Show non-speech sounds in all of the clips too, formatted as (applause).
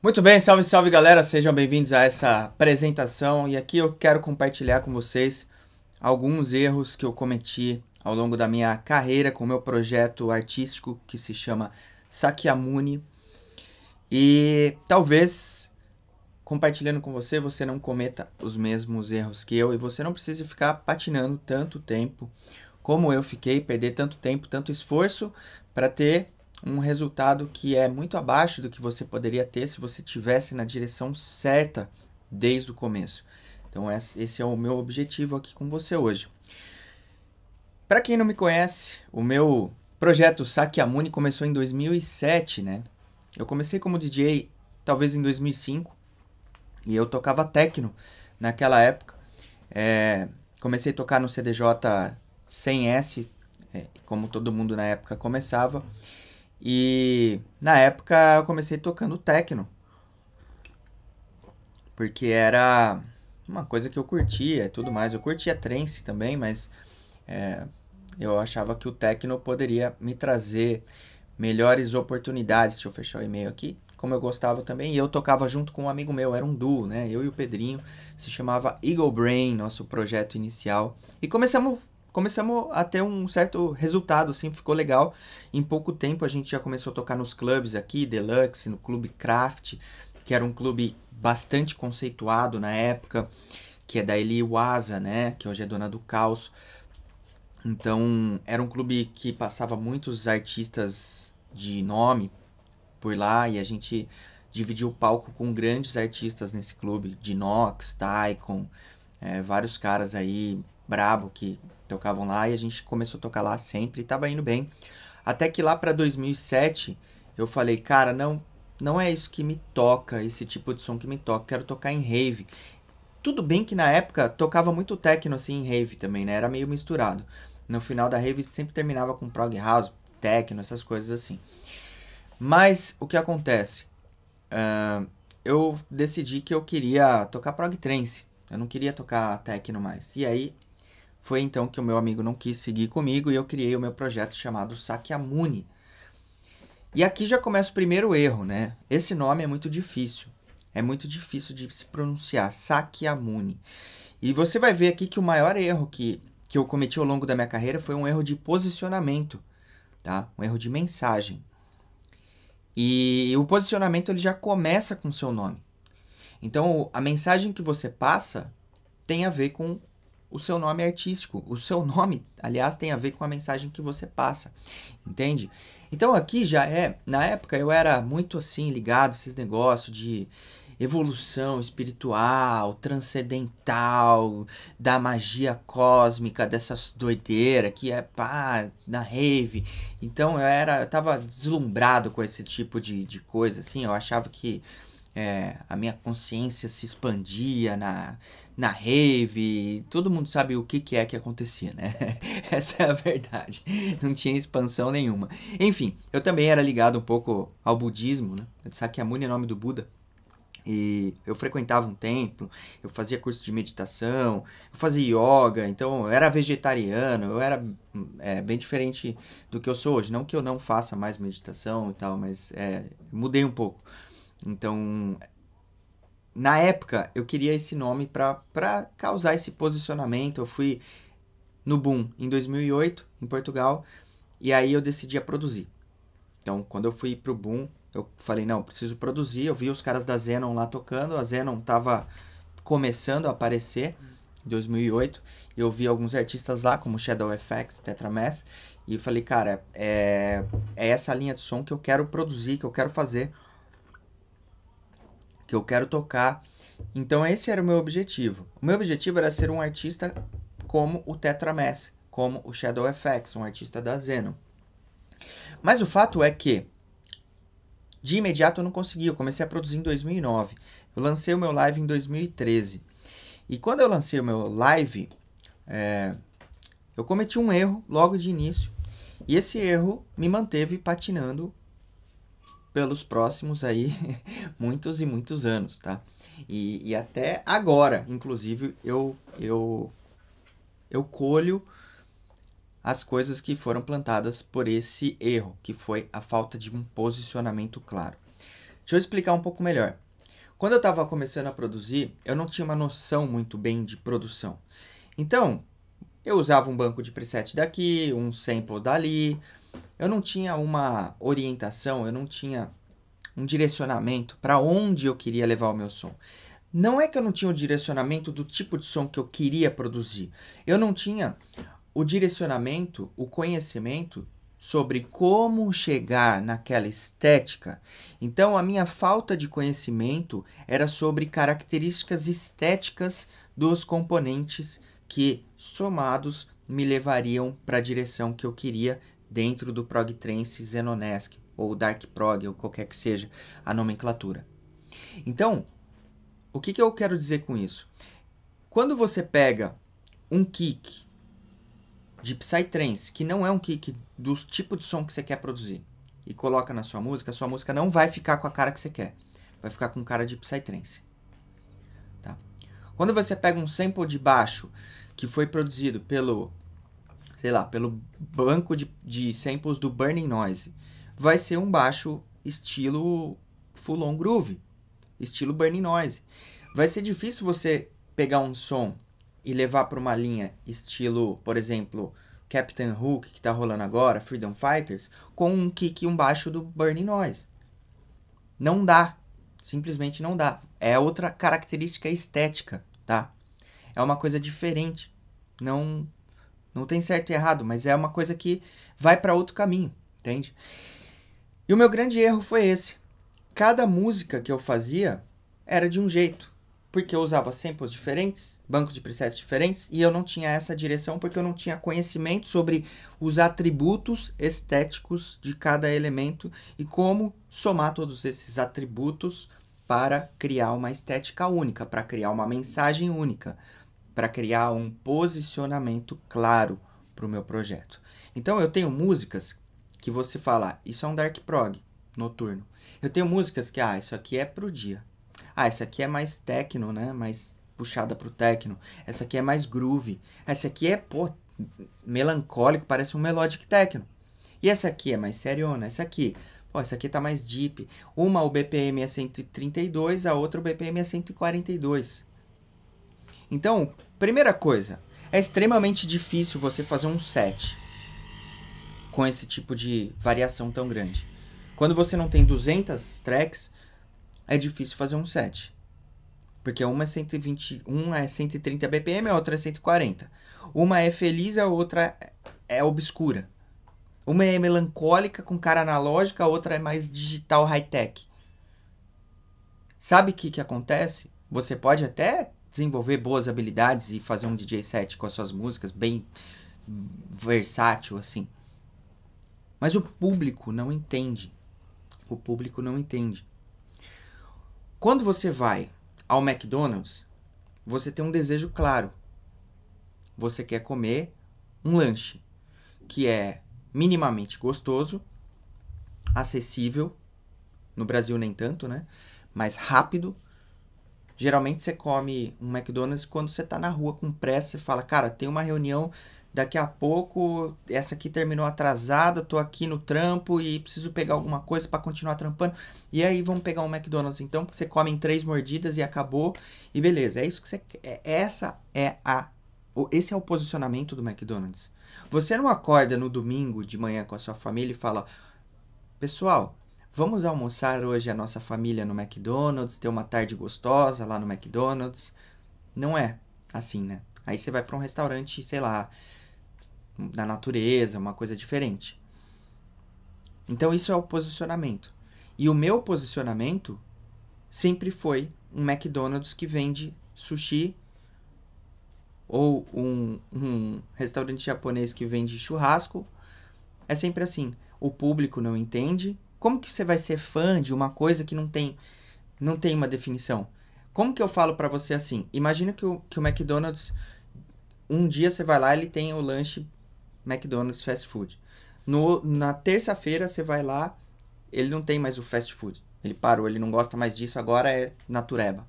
Muito bem, salve, salve galera, sejam bem-vindos a essa apresentação e aqui eu quero compartilhar com vocês alguns erros que eu cometi ao longo da minha carreira com o meu projeto artístico que se chama Sakyamuni e talvez compartilhando com você você não cometa os mesmos erros que eu e você não precise ficar patinando tanto tempo como eu fiquei, perder tanto tempo, tanto esforço para ter um resultado que é muito abaixo do que você poderia ter se você tivesse na direção certa desde o começo. Então esse é o meu objetivo aqui com você hoje. Para quem não me conhece, o meu projeto Amune começou em 2007, né? Eu comecei como DJ talvez em 2005 e eu tocava techno naquela época. É, comecei a tocar no CDJ 100S, é, como todo mundo na época começava. E na época eu comecei tocando techno. Porque era uma coisa que eu curtia e tudo mais. Eu curtia trance também, mas é, eu achava que o techno poderia me trazer melhores oportunidades. Deixa eu fechar o e-mail aqui. Como eu gostava também, e eu tocava junto com um amigo meu, era um duo, né? Eu e o Pedrinho, se chamava Eagle Brain, nosso projeto inicial. E começamos começamos a ter um certo resultado, assim, ficou legal. Em pouco tempo a gente já começou a tocar nos clubes aqui, Deluxe, no Clube Craft, que era um clube bastante conceituado na época, que é da Eli Waza, né, que hoje é dona do Caos. Então, era um clube que passava muitos artistas de nome por lá e a gente dividiu o palco com grandes artistas nesse clube, de Nox, Tycoon, é, vários caras aí brabo que tocavam lá e a gente começou a tocar lá sempre e tava indo bem. Até que lá para 2007 eu falei, cara, não, não é isso que me toca, esse tipo de som que me toca, quero tocar em rave. Tudo bem que na época tocava muito techno assim em rave também, né? Era meio misturado. No final da rave sempre terminava com prog house, techno, essas coisas assim. Mas o que acontece? Uh, eu decidi que eu queria tocar prog trance. Eu não queria tocar techno mais. E aí foi então que o meu amigo não quis seguir comigo e eu criei o meu projeto chamado Sakyamuni. E aqui já começa o primeiro erro, né? Esse nome é muito difícil. É muito difícil de se pronunciar, Sakyamuni. E você vai ver aqui que o maior erro que, que eu cometi ao longo da minha carreira foi um erro de posicionamento, tá? Um erro de mensagem. E o posicionamento ele já começa com o seu nome. Então, a mensagem que você passa tem a ver com o seu nome artístico. O seu nome, aliás, tem a ver com a mensagem que você passa, entende? Então aqui já é, na época eu era muito assim ligado a esses negócios de evolução espiritual, transcendental, da magia cósmica, dessas doideira que é pá, na rave. Então eu era, eu tava deslumbrado com esse tipo de, de coisa assim, eu achava que é, a minha consciência se expandia na, na rave. Todo mundo sabe o que, que é que acontecia, né? (laughs) Essa é a verdade. Não tinha expansão nenhuma. Enfim, eu também era ligado um pouco ao budismo, né? Sakyamuni é nome do Buda. E eu frequentava um templo, eu fazia curso de meditação, eu fazia yoga, então eu era vegetariano, eu era é, bem diferente do que eu sou hoje. Não que eu não faça mais meditação e tal, mas é, mudei um pouco. Então, na época, eu queria esse nome para causar esse posicionamento. Eu fui no Boom em 2008, em Portugal, e aí eu decidi a produzir. Então, quando eu fui pro Boom, eu falei, não, preciso produzir. Eu vi os caras da Zenon lá tocando, a Zenon tava começando a aparecer em 2008. Eu vi alguns artistas lá, como Shadow FX, Tetramath, e falei, cara, é, é essa linha de som que eu quero produzir, que eu quero fazer que eu quero tocar. Então esse era o meu objetivo. O meu objetivo era ser um artista como o Tetra como o Shadow FX, um artista da Zeno. Mas o fato é que de imediato eu não consegui, eu comecei a produzir em 2009. Eu lancei o meu live em 2013. E quando eu lancei o meu live, é, eu cometi um erro logo de início. E esse erro me manteve patinando pelos próximos aí (laughs) muitos e muitos anos, tá? E, e, até agora, inclusive, eu, eu, eu colho as coisas que foram plantadas por esse erro, que foi a falta de um posicionamento claro. Deixa eu explicar um pouco melhor. Quando eu estava começando a produzir, eu não tinha uma noção muito bem de produção. Então, eu usava um banco de preset daqui, um sample dali, eu não tinha uma orientação, eu não tinha um direcionamento para onde eu queria levar o meu som. Não é que eu não tinha o direcionamento do tipo de som que eu queria produzir. Eu não tinha o direcionamento, o conhecimento sobre como chegar naquela estética. Então, a minha falta de conhecimento era sobre características estéticas dos componentes que, somados, me levariam para a direção que eu queria dentro do prog trance Zenonesque, ou Dark Prog, ou qualquer que seja a nomenclatura. Então, o que, que eu quero dizer com isso? Quando você pega um kick de Psytrance, que não é um kick do tipo de som que você quer produzir, e coloca na sua música, a sua música não vai ficar com a cara que você quer. Vai ficar com cara de Psytrance. Tá? Quando você pega um sample de baixo que foi produzido pelo sei lá, pelo banco de, de samples do Burning Noise, vai ser um baixo estilo full on groove, estilo Burning Noise. Vai ser difícil você pegar um som e levar para uma linha estilo, por exemplo, Captain Hook, que está rolando agora, Freedom Fighters, com um kick e um baixo do Burning Noise. Não dá. Simplesmente não dá. É outra característica estética, tá? É uma coisa diferente. Não não tem certo e errado, mas é uma coisa que vai para outro caminho, entende? E o meu grande erro foi esse. Cada música que eu fazia era de um jeito, porque eu usava samples diferentes, bancos de presets diferentes, e eu não tinha essa direção porque eu não tinha conhecimento sobre os atributos estéticos de cada elemento e como somar todos esses atributos para criar uma estética única, para criar uma mensagem única para criar um posicionamento claro para o meu projeto. Então eu tenho músicas que você fala, ah, isso é um dark prog noturno. Eu tenho músicas que, ah, isso aqui é pro dia. Ah, essa aqui é mais techno, né? Mais puxada pro techno. Essa aqui é mais groove. Essa aqui é, pô, melancólico, parece um melodic techno. E essa aqui é mais seriona, essa aqui. Pô, essa aqui tá mais deep. Uma o BPM é 132, a outra o BPM é 142. Então, Primeira coisa, é extremamente difícil você fazer um set com esse tipo de variação tão grande. Quando você não tem 200 tracks, é difícil fazer um set. Porque uma é, 120, uma é 130 BPM, a outra é 140. Uma é feliz, a outra é, é obscura. Uma é melancólica, com cara analógica, a outra é mais digital high-tech. Sabe o que, que acontece? Você pode até desenvolver boas habilidades e fazer um DJ set com as suas músicas bem versátil assim. Mas o público não entende. O público não entende. Quando você vai ao McDonald's, você tem um desejo claro. Você quer comer um lanche que é minimamente gostoso, acessível, no Brasil nem tanto, né? Mas rápido, Geralmente você come um McDonald's quando você tá na rua com pressa e fala, cara, tem uma reunião daqui a pouco, essa aqui terminou atrasada, tô aqui no trampo e preciso pegar alguma coisa para continuar trampando. E aí vamos pegar um McDonald's então, porque você come em três mordidas e acabou. E beleza, é isso que você é, essa é a esse é o posicionamento do McDonald's. Você não acorda no domingo de manhã com a sua família e fala: "Pessoal, Vamos almoçar hoje a nossa família no McDonald's, ter uma tarde gostosa lá no McDonald's. Não é assim, né? Aí você vai para um restaurante, sei lá, da natureza, uma coisa diferente. Então isso é o posicionamento. E o meu posicionamento sempre foi um McDonald's que vende sushi ou um, um restaurante japonês que vende churrasco. É sempre assim. O público não entende, como que você vai ser fã de uma coisa que não tem, não tem uma definição? Como que eu falo para você assim? Imagina que o, que o McDonald's, um dia você vai lá e ele tem o lanche McDonald's fast food. No, na terça-feira você vai lá, ele não tem mais o fast food. Ele parou, ele não gosta mais disso, agora é natureba.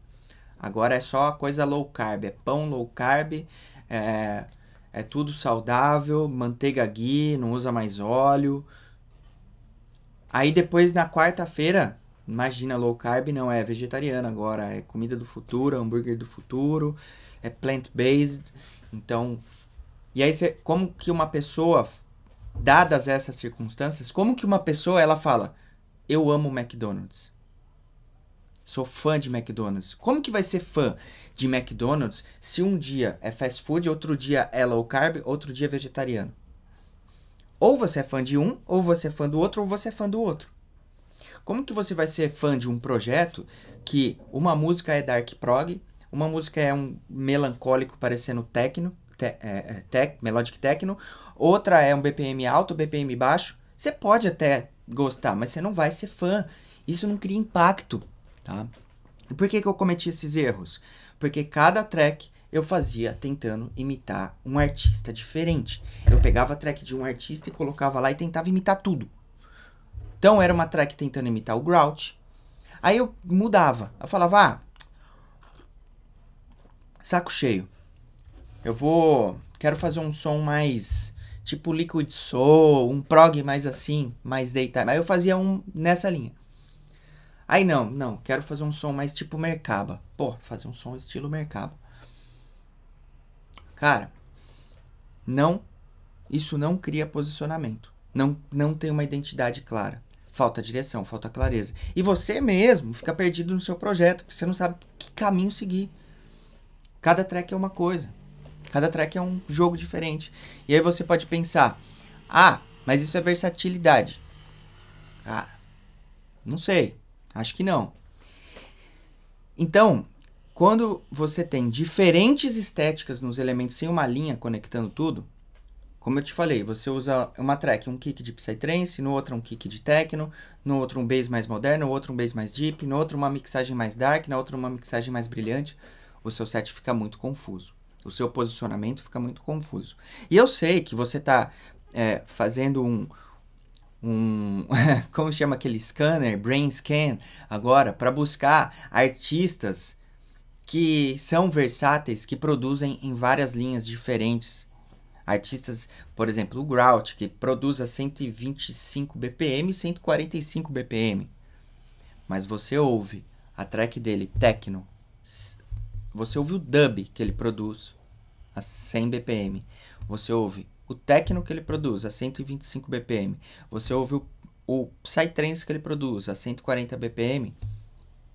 Agora é só coisa low carb, é pão low carb, é, é tudo saudável, manteiga ghee, não usa mais óleo, Aí depois na quarta-feira, imagina, low carb não é vegetariano agora, é comida do futuro, é hambúrguer do futuro, é plant-based. Então, e aí como que uma pessoa, dadas essas circunstâncias, como que uma pessoa ela fala, eu amo McDonald's? Sou fã de McDonald's. Como que vai ser fã de McDonald's se um dia é fast food, outro dia é low carb, outro dia é vegetariano? Ou você é fã de um, ou você é fã do outro, ou você é fã do outro. Como que você vai ser fã de um projeto que uma música é dark prog, uma música é um melancólico parecendo techno, te, é, é melodic techno, outra é um BPM alto, BPM baixo. Você pode até gostar, mas você não vai ser fã. Isso não cria impacto, tá? Por que, que eu cometi esses erros? Porque cada track eu fazia tentando imitar um artista diferente. Eu pegava a track de um artista e colocava lá e tentava imitar tudo. Então era uma track tentando imitar o Grouch. Aí eu mudava. Eu falava, ah, saco cheio. Eu vou. Quero fazer um som mais. Tipo Liquid Soul, um prog mais assim, mais daytime. Aí eu fazia um nessa linha. Aí não, não, quero fazer um som mais tipo Mercaba. Pô, fazer um som estilo Mercaba. Cara, não. Isso não cria posicionamento. Não, não tem uma identidade clara. Falta direção, falta clareza. E você mesmo fica perdido no seu projeto, porque você não sabe que caminho seguir. Cada track é uma coisa. Cada track é um jogo diferente. E aí você pode pensar: ah, mas isso é versatilidade. Cara, não sei. Acho que não. Então, quando você tem diferentes estéticas nos elementos sem uma linha conectando tudo, como eu te falei, você usa uma track, um kick de psytrance, no outro um kick de techno, no outro um bass mais moderno, no outro um bass mais deep, no outro uma mixagem mais dark, na outra uma mixagem mais brilhante, o seu set fica muito confuso. O seu posicionamento fica muito confuso. E eu sei que você está é, fazendo um, um (laughs) como chama aquele scanner, brain scan, agora para buscar artistas que são versáteis, que produzem em várias linhas diferentes. Artistas, por exemplo, o Grout, que produz a 125 BPM e 145 BPM. Mas você ouve a track dele, Tecno, você ouve o dub que ele produz a 100 BPM. Você ouve o techno que ele produz a 125 BPM. Você ouve o, o psytrance que ele produz a 140 BPM.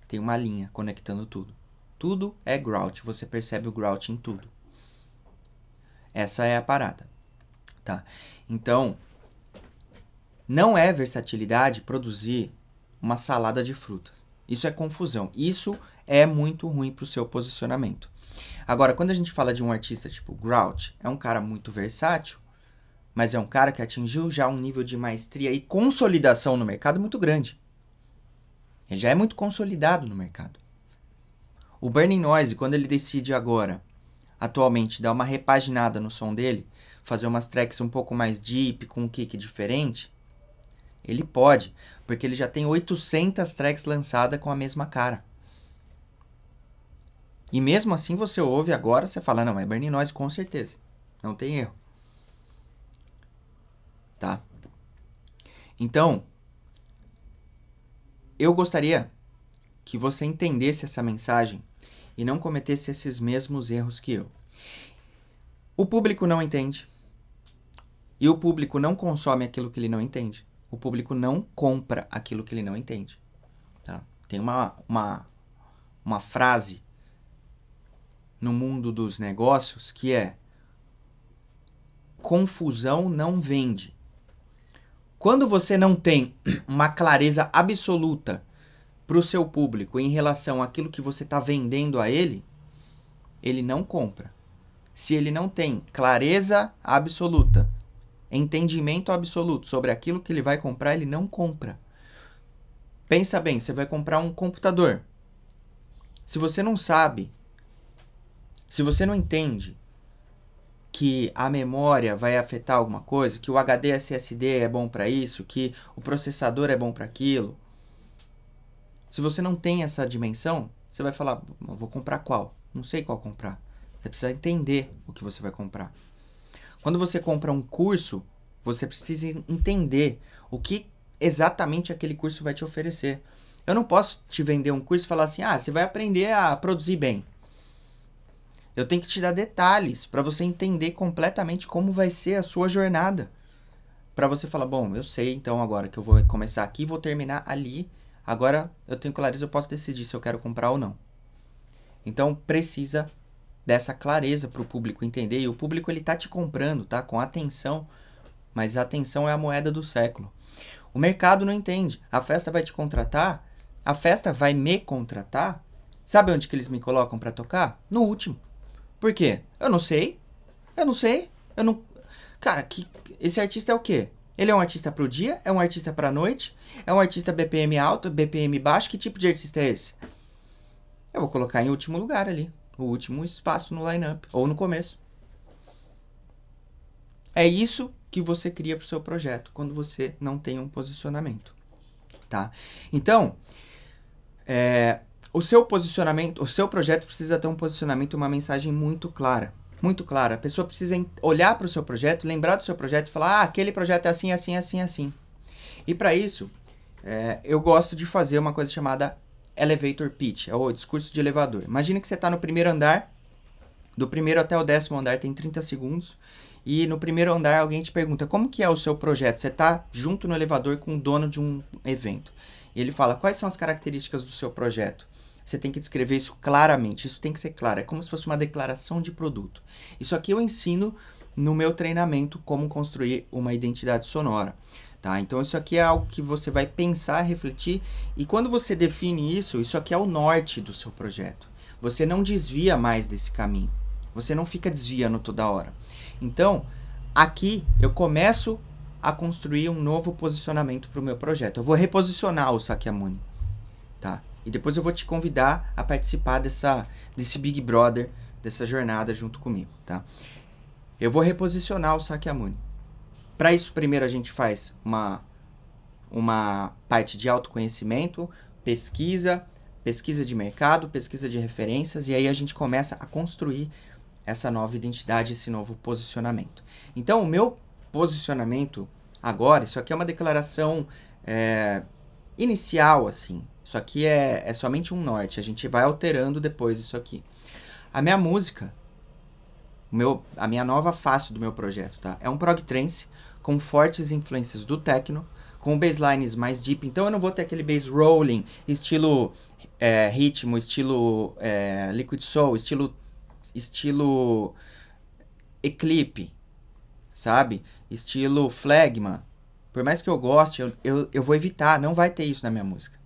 Tem uma linha conectando tudo. Tudo é grout, você percebe o grout em tudo. Essa é a parada, tá? Então, não é versatilidade produzir uma salada de frutas. Isso é confusão. Isso é muito ruim para o seu posicionamento. Agora, quando a gente fala de um artista tipo Grout, é um cara muito versátil, mas é um cara que atingiu já um nível de maestria e consolidação no mercado muito grande. Ele já é muito consolidado no mercado. O Burning Noise, quando ele decide agora, atualmente, dar uma repaginada no som dele, fazer umas tracks um pouco mais deep, com um kick diferente, ele pode, porque ele já tem 800 tracks lançadas com a mesma cara. E mesmo assim você ouve agora, você fala, não, é Burning Noise com certeza. Não tem erro. Tá? Então, eu gostaria que você entendesse essa mensagem e não cometesse esses mesmos erros que eu. O público não entende. E o público não consome aquilo que ele não entende. O público não compra aquilo que ele não entende. Tá? Tem uma, uma, uma frase no mundo dos negócios que é: confusão não vende. Quando você não tem uma clareza absoluta para o seu público em relação àquilo que você está vendendo a ele, ele não compra. Se ele não tem clareza absoluta, entendimento absoluto sobre aquilo que ele vai comprar, ele não compra. Pensa bem, você vai comprar um computador. Se você não sabe, se você não entende que a memória vai afetar alguma coisa, que o HD SSD é bom para isso, que o processador é bom para aquilo, se você não tem essa dimensão, você vai falar, vou comprar qual? Não sei qual comprar. Você precisa entender o que você vai comprar. Quando você compra um curso, você precisa entender o que exatamente aquele curso vai te oferecer. Eu não posso te vender um curso e falar assim: "Ah, você vai aprender a produzir bem". Eu tenho que te dar detalhes para você entender completamente como vai ser a sua jornada. Para você falar: "Bom, eu sei então agora que eu vou começar aqui, vou terminar ali" Agora eu tenho clareza, eu posso decidir se eu quero comprar ou não. Então precisa dessa clareza para o público entender. E o público ele tá te comprando, tá? Com atenção, mas a atenção é a moeda do século. O mercado não entende. A festa vai te contratar, a festa vai me contratar. Sabe onde que eles me colocam para tocar? No último. Por quê? Eu não sei. Eu não sei. Eu não. Cara, que esse artista é o quê? Ele é um artista para o dia? É um artista para a noite? É um artista BPM alto, BPM baixo? Que tipo de artista é esse? Eu vou colocar em último lugar ali, o último espaço no lineup ou no começo. É isso que você cria para o seu projeto quando você não tem um posicionamento, tá? Então, é, o seu posicionamento, o seu projeto precisa ter um posicionamento, uma mensagem muito clara muito clara. A pessoa precisa olhar para o seu projeto, lembrar do seu projeto e falar: ah, aquele projeto é assim, assim, assim, assim. E para isso, é, eu gosto de fazer uma coisa chamada elevator pitch, é ou discurso de elevador. Imagina que você está no primeiro andar, do primeiro até o décimo andar tem 30 segundos, e no primeiro andar alguém te pergunta como que é o seu projeto. Você está junto no elevador com o dono de um evento. E ele fala quais são as características do seu projeto. Você tem que descrever isso claramente. Isso tem que ser claro. É como se fosse uma declaração de produto. Isso aqui eu ensino no meu treinamento como construir uma identidade sonora. Tá? Então isso aqui é algo que você vai pensar, refletir e quando você define isso, isso aqui é o norte do seu projeto. Você não desvia mais desse caminho. Você não fica desviando toda hora. Então, aqui eu começo a construir um novo posicionamento para o meu projeto. Eu vou reposicionar o Sakyamuni, tá? E depois eu vou te convidar a participar dessa, desse Big Brother, dessa jornada junto comigo, tá? Eu vou reposicionar o Sakyamuni. Para isso, primeiro a gente faz uma, uma parte de autoconhecimento, pesquisa, pesquisa de mercado, pesquisa de referências, e aí a gente começa a construir essa nova identidade, esse novo posicionamento. Então, o meu posicionamento agora, isso aqui é uma declaração é, inicial, assim, isso aqui é, é somente um norte. A gente vai alterando depois isso aqui. A minha música, meu, a minha nova face do meu projeto, tá? É um prog trance com fortes influências do techno, com basslines mais deep. Então eu não vou ter aquele bass rolling, estilo é, ritmo, estilo é, liquid soul, estilo estilo eclipse, sabe? Estilo flagma. Por mais que eu goste, eu, eu, eu vou evitar, não vai ter isso na minha música.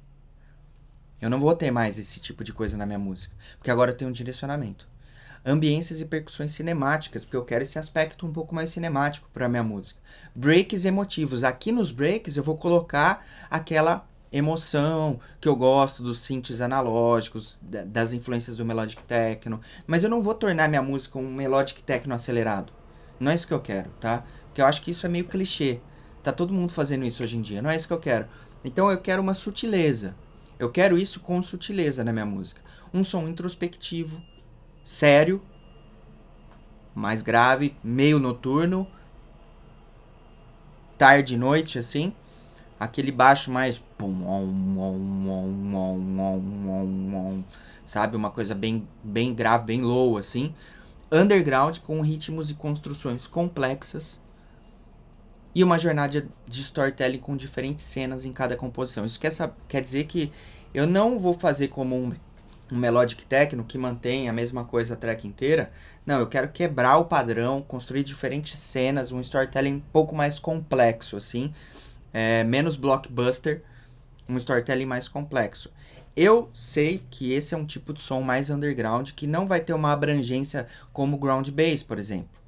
Eu não vou ter mais esse tipo de coisa na minha música, porque agora eu tenho um direcionamento. Ambiências e percussões cinemáticas, porque eu quero esse aspecto um pouco mais cinemático para minha música. Breaks emotivos. Aqui nos breaks eu vou colocar aquela emoção que eu gosto dos synths analógicos, das influências do melodic techno, mas eu não vou tornar minha música um melodic techno acelerado. Não é isso que eu quero, tá? Porque eu acho que isso é meio clichê. Tá todo mundo fazendo isso hoje em dia, não é isso que eu quero. Então eu quero uma sutileza. Eu quero isso com sutileza na minha música. Um som introspectivo, sério, mais grave, meio noturno, tarde e noite, assim. Aquele baixo mais. Sabe? Uma coisa bem, bem grave, bem low, assim. Underground, com ritmos e construções complexas e uma jornada de storytelling com diferentes cenas em cada composição. Isso quer, quer dizer que eu não vou fazer como um, um melodic techno que mantém a mesma coisa a track inteira. Não, eu quero quebrar o padrão, construir diferentes cenas, um storytelling um pouco mais complexo, assim, é, menos blockbuster, um storytelling mais complexo. Eu sei que esse é um tipo de som mais underground que não vai ter uma abrangência como ground bass, por exemplo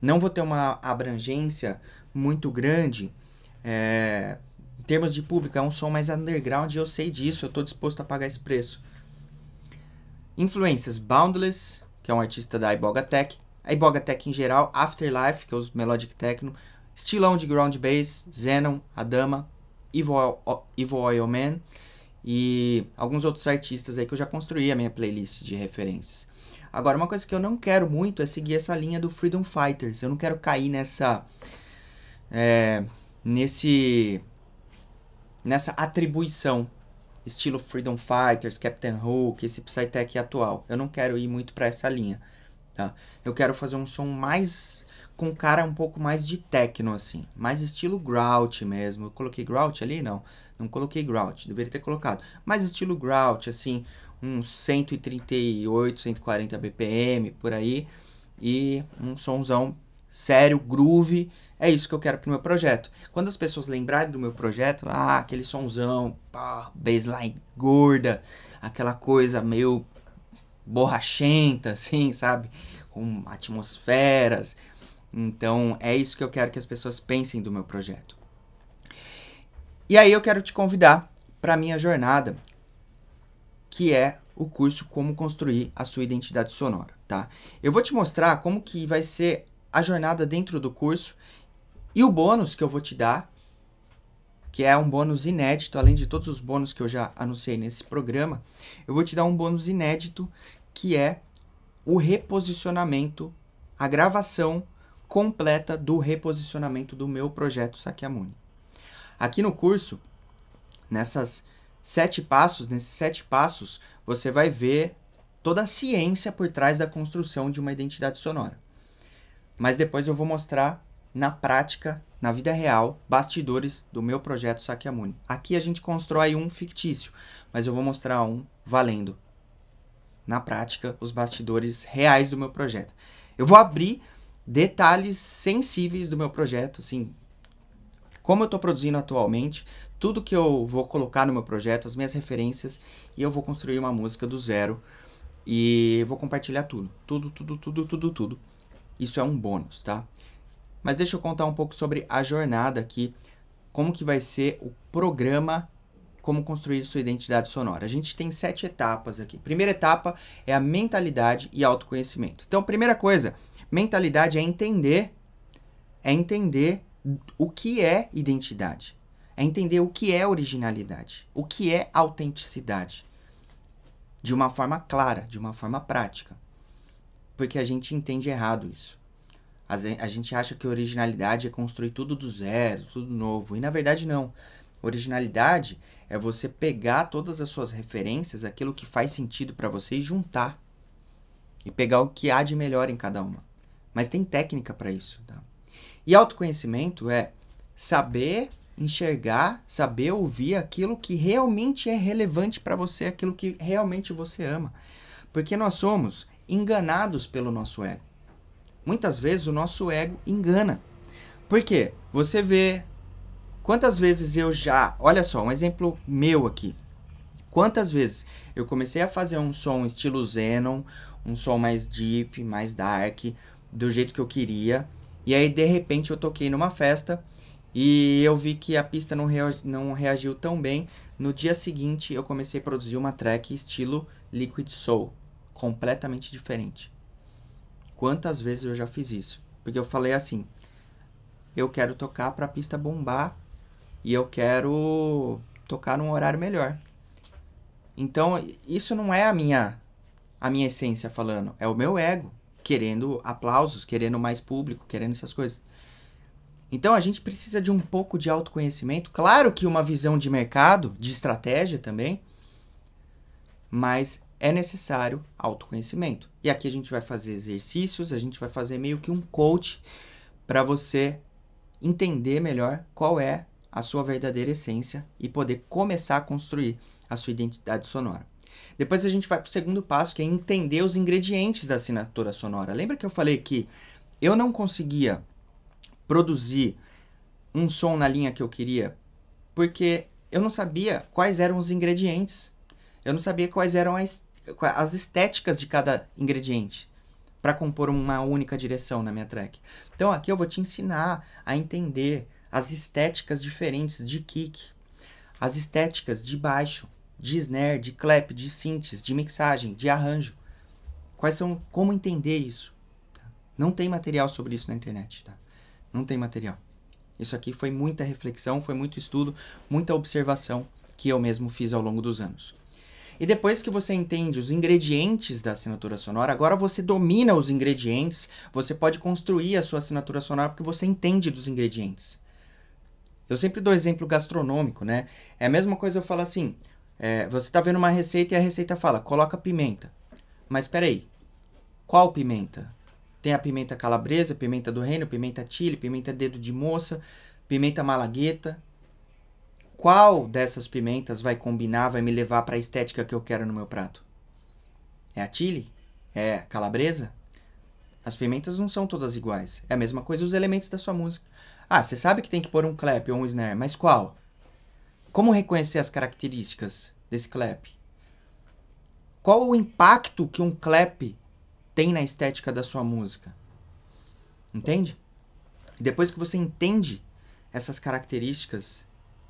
não vou ter uma abrangência muito grande é, em termos de público. É um som mais underground, eu sei disso, eu estou disposto a pagar esse preço. Influências Boundless, que é um artista da Iboga Tech, Iboga Tech em geral, Afterlife, que é os Melodic Techno, estilão de ground bass, Zenon, Adama, Evil, Evil Oil Man e alguns outros artistas aí que eu já construí a minha playlist de referências. Agora, uma coisa que eu não quero muito é seguir essa linha do Freedom Fighters. Eu não quero cair nessa. É, nesse. nessa atribuição. Estilo Freedom Fighters, Captain Hook, esse Psytech atual. Eu não quero ir muito para essa linha. Tá? Eu quero fazer um som mais com cara um pouco mais de techno, assim. Mais estilo Grout mesmo. Eu coloquei Grout ali? Não. Não coloquei Grout. Deveria ter colocado. Mais estilo Grout, assim uns 138, 140 BPM por aí e um somzão sério, groove. É isso que eu quero pro meu projeto. Quando as pessoas lembrarem do meu projeto, ah, aquele somzão, pá, baseline gorda, aquela coisa meio borrachenta, assim, sabe? Com atmosferas. Então, é isso que eu quero que as pessoas pensem do meu projeto. E aí eu quero te convidar para minha jornada que é o curso Como Construir a Sua Identidade Sonora, tá? Eu vou te mostrar como que vai ser a jornada dentro do curso e o bônus que eu vou te dar, que é um bônus inédito, além de todos os bônus que eu já anunciei nesse programa, eu vou te dar um bônus inédito que é o reposicionamento, a gravação completa do reposicionamento do meu projeto Sakyamuni. Aqui no curso, nessas sete passos, nesses sete passos, você vai ver toda a ciência por trás da construção de uma identidade sonora. Mas depois eu vou mostrar na prática, na vida real, bastidores do meu projeto Sakyamuni. Aqui a gente constrói um fictício, mas eu vou mostrar um valendo. Na prática, os bastidores reais do meu projeto. Eu vou abrir detalhes sensíveis do meu projeto, assim, como eu estou produzindo atualmente, tudo que eu vou colocar no meu projeto, as minhas referências, e eu vou construir uma música do zero e vou compartilhar tudo, tudo, tudo, tudo, tudo, tudo. Isso é um bônus, tá? Mas deixa eu contar um pouco sobre a jornada aqui, como que vai ser o programa como construir sua identidade sonora. A gente tem sete etapas aqui. Primeira etapa é a mentalidade e autoconhecimento. Então, primeira coisa, mentalidade é entender é entender o que é identidade é entender o que é originalidade, o que é autenticidade, de uma forma clara, de uma forma prática. Porque a gente entende errado isso. A gente acha que originalidade é construir tudo do zero, tudo novo, e na verdade não. Originalidade é você pegar todas as suas referências, aquilo que faz sentido para você e juntar e pegar o que há de melhor em cada uma. Mas tem técnica para isso, tá? E autoconhecimento é saber enxergar, saber ouvir aquilo que realmente é relevante para você, aquilo que realmente você ama. Porque nós somos enganados pelo nosso ego. Muitas vezes o nosso ego engana. Por quê? Você vê quantas vezes eu já, olha só, um exemplo meu aqui. Quantas vezes eu comecei a fazer um som estilo Zenon, um som mais deep, mais dark, do jeito que eu queria, e aí de repente eu toquei numa festa e eu vi que a pista não, rea não reagiu tão bem. No dia seguinte, eu comecei a produzir uma track estilo Liquid Soul, completamente diferente. Quantas vezes eu já fiz isso? Porque eu falei assim: eu quero tocar para a pista bombar e eu quero tocar num horário melhor. Então, isso não é a minha a minha essência falando, é o meu ego querendo aplausos, querendo mais público, querendo essas coisas. Então a gente precisa de um pouco de autoconhecimento, claro que uma visão de mercado, de estratégia também, mas é necessário autoconhecimento. E aqui a gente vai fazer exercícios, a gente vai fazer meio que um coach para você entender melhor qual é a sua verdadeira essência e poder começar a construir a sua identidade sonora. Depois a gente vai para o segundo passo, que é entender os ingredientes da assinatura sonora. Lembra que eu falei que eu não conseguia produzir um som na linha que eu queria, porque eu não sabia quais eram os ingredientes. Eu não sabia quais eram as, estéticas de cada ingrediente para compor uma única direção na minha track. Então aqui eu vou te ensinar a entender as estéticas diferentes de kick, as estéticas de baixo, de snare, de clap, de synths, de mixagem, de arranjo. Quais são como entender isso? Tá? Não tem material sobre isso na internet, tá? Não tem material. Isso aqui foi muita reflexão, foi muito estudo, muita observação que eu mesmo fiz ao longo dos anos. E depois que você entende os ingredientes da assinatura sonora, agora você domina os ingredientes, você pode construir a sua assinatura sonora porque você entende dos ingredientes. Eu sempre dou exemplo gastronômico, né? É a mesma coisa eu falo assim: é, você está vendo uma receita e a receita fala, coloca pimenta. Mas peraí, qual pimenta? Tem a pimenta calabresa, pimenta do reino, pimenta chile, pimenta dedo de moça, pimenta malagueta. Qual dessas pimentas vai combinar, vai me levar para a estética que eu quero no meu prato? É a chile? É a calabresa? As pimentas não são todas iguais. É a mesma coisa os elementos da sua música. Ah, você sabe que tem que pôr um clap ou um snare, mas qual? Como reconhecer as características desse clap? Qual o impacto que um clap tem na estética da sua música. Entende? E depois que você entende essas características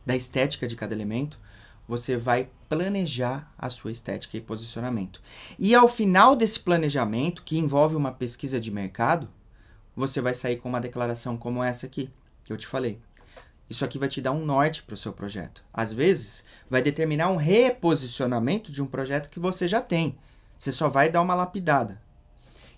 da estética de cada elemento, você vai planejar a sua estética e posicionamento. E ao final desse planejamento, que envolve uma pesquisa de mercado, você vai sair com uma declaração como essa aqui, que eu te falei. Isso aqui vai te dar um norte para o seu projeto. Às vezes, vai determinar um reposicionamento de um projeto que você já tem. Você só vai dar uma lapidada.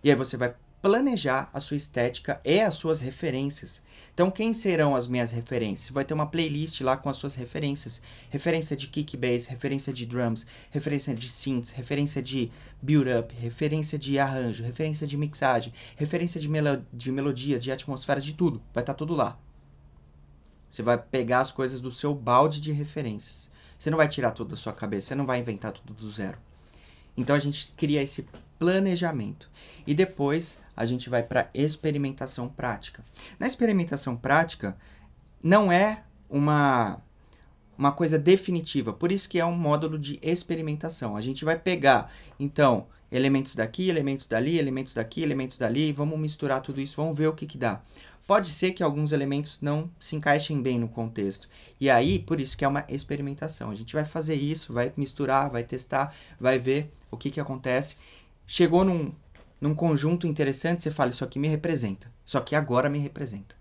E aí você vai planejar a sua estética e as suas referências. Então, quem serão as minhas referências? Vai ter uma playlist lá com as suas referências. Referência de kick bass, referência de drums, referência de synths, referência de build-up, referência de arranjo, referência de mixagem, referência de, melo de melodias, de atmosferas, de tudo. Vai estar tá tudo lá. Você vai pegar as coisas do seu balde de referências. Você não vai tirar tudo da sua cabeça, você não vai inventar tudo do zero. Então a gente cria esse planejamento. E depois a gente vai para experimentação prática. Na experimentação prática não é uma uma coisa definitiva, por isso que é um módulo de experimentação. A gente vai pegar, então, elementos daqui, elementos dali, elementos daqui, elementos dali, e vamos misturar tudo isso, vamos ver o que que dá. Pode ser que alguns elementos não se encaixem bem no contexto. E aí, por isso que é uma experimentação. A gente vai fazer isso, vai misturar, vai testar, vai ver o que que acontece chegou num, num conjunto interessante, você fala, isso aqui me representa. Isso aqui agora me representa.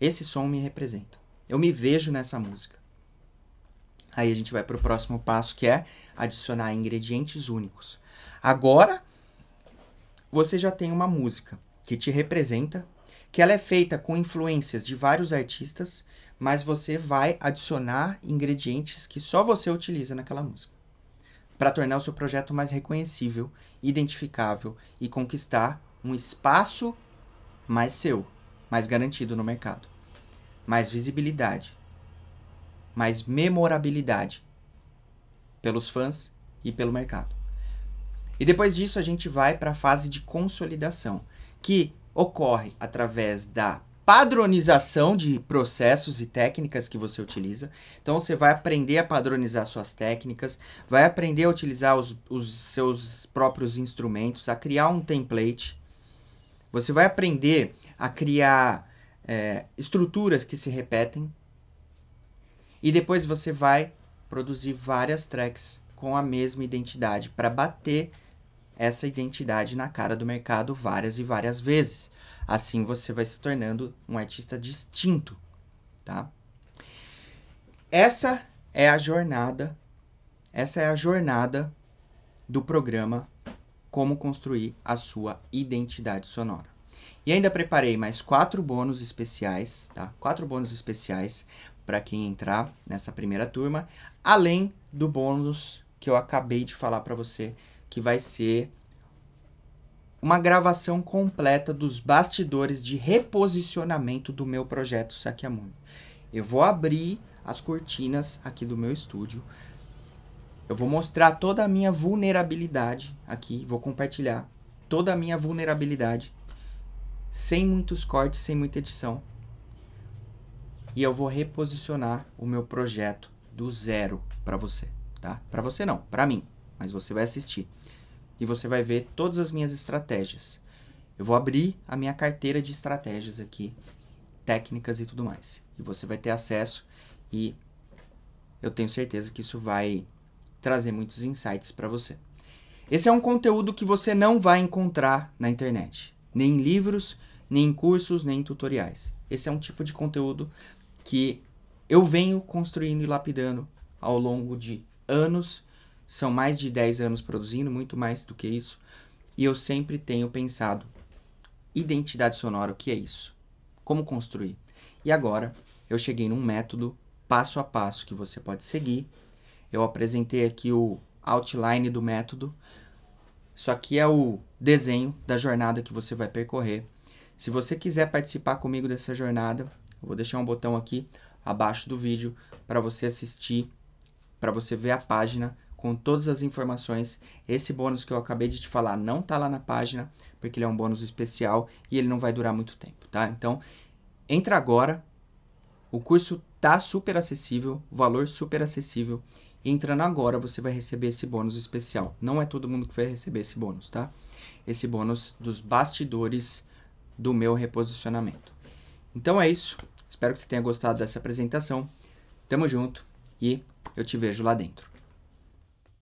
Esse som me representa. Eu me vejo nessa música. Aí a gente vai para o próximo passo que é adicionar ingredientes únicos. Agora você já tem uma música que te representa, que ela é feita com influências de vários artistas, mas você vai adicionar ingredientes que só você utiliza naquela música para tornar o seu projeto mais reconhecível, identificável e conquistar um espaço mais seu, mais garantido no mercado. Mais visibilidade, mais memorabilidade pelos fãs e pelo mercado. E depois disso a gente vai para a fase de consolidação, que ocorre através da padronização de processos e técnicas que você utiliza. Então, você vai aprender a padronizar suas técnicas, vai aprender a utilizar os, os seus próprios instrumentos, a criar um template. Você vai aprender a criar é, estruturas que se repetem. E depois você vai produzir várias tracks com a mesma identidade para bater essa identidade na cara do mercado várias e várias vezes. Assim você vai se tornando um artista distinto, tá? Essa é a jornada, essa é a jornada do programa Como Construir a Sua Identidade Sonora. E ainda preparei mais quatro bônus especiais, tá? Quatro bônus especiais para quem entrar nessa primeira turma, além do bônus que eu acabei de falar para você, que vai ser uma gravação completa dos bastidores de reposicionamento do meu projeto Sakyamuni. Eu vou abrir as cortinas aqui do meu estúdio. Eu vou mostrar toda a minha vulnerabilidade aqui, vou compartilhar toda a minha vulnerabilidade sem muitos cortes, sem muita edição. E eu vou reposicionar o meu projeto do zero para você, tá? Para você não, para mim, mas você vai assistir e você vai ver todas as minhas estratégias. Eu vou abrir a minha carteira de estratégias aqui, técnicas e tudo mais. E você vai ter acesso e eu tenho certeza que isso vai trazer muitos insights para você. Esse é um conteúdo que você não vai encontrar na internet, nem em livros, nem em cursos, nem em tutoriais. Esse é um tipo de conteúdo que eu venho construindo e lapidando ao longo de anos são mais de 10 anos produzindo, muito mais do que isso. E eu sempre tenho pensado: identidade sonora, o que é isso? Como construir? E agora eu cheguei num método passo a passo que você pode seguir. Eu apresentei aqui o outline do método. Isso aqui é o desenho da jornada que você vai percorrer. Se você quiser participar comigo dessa jornada, eu vou deixar um botão aqui abaixo do vídeo para você assistir, para você ver a página com todas as informações. Esse bônus que eu acabei de te falar não tá lá na página, porque ele é um bônus especial e ele não vai durar muito tempo, tá? Então, entra agora. O curso tá super acessível, valor super acessível. Entrando agora, você vai receber esse bônus especial. Não é todo mundo que vai receber esse bônus, tá? Esse bônus dos bastidores do meu reposicionamento. Então é isso. Espero que você tenha gostado dessa apresentação. Tamo junto e eu te vejo lá dentro.